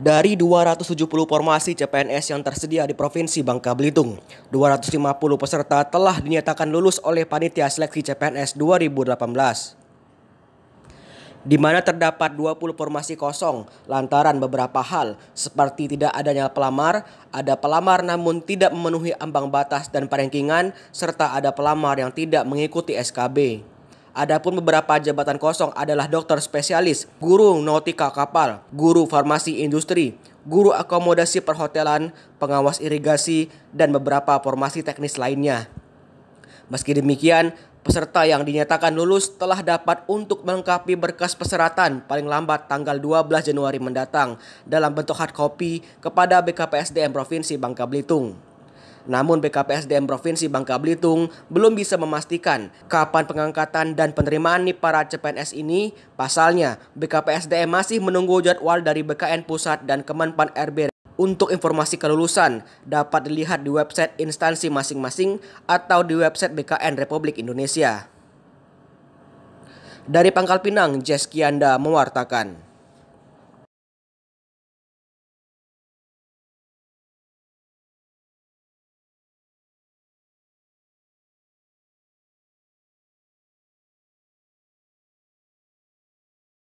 Dari 270 formasi CPNS yang tersedia di Provinsi Bangka Belitung, 250 peserta telah dinyatakan lulus oleh Panitia Seleksi CPNS 2018 di mana terdapat 20 formasi kosong lantaran beberapa hal seperti tidak adanya pelamar, ada pelamar namun tidak memenuhi ambang batas dan perengkingan, serta ada pelamar yang tidak mengikuti SKB. Adapun beberapa jabatan kosong adalah dokter spesialis, guru nautika kapal, guru farmasi industri, guru akomodasi perhotelan, pengawas irigasi, dan beberapa formasi teknis lainnya. Meski demikian, peserta yang dinyatakan lulus telah dapat untuk melengkapi berkas peseratan paling lambat tanggal 12 Januari mendatang dalam bentuk hard copy kepada BKPSDM Provinsi Bangka Belitung. Namun BKPSDM Provinsi Bangka Belitung belum bisa memastikan kapan pengangkatan dan penerimaan NIP para CPNS ini. Pasalnya, BKPSDM masih menunggu jadwal dari BKN Pusat dan Kemenpan RB untuk informasi kelulusan dapat dilihat di website instansi masing-masing atau di website BKN Republik Indonesia. Dari Pangkal Pinang, Jess Kianda mewartakan.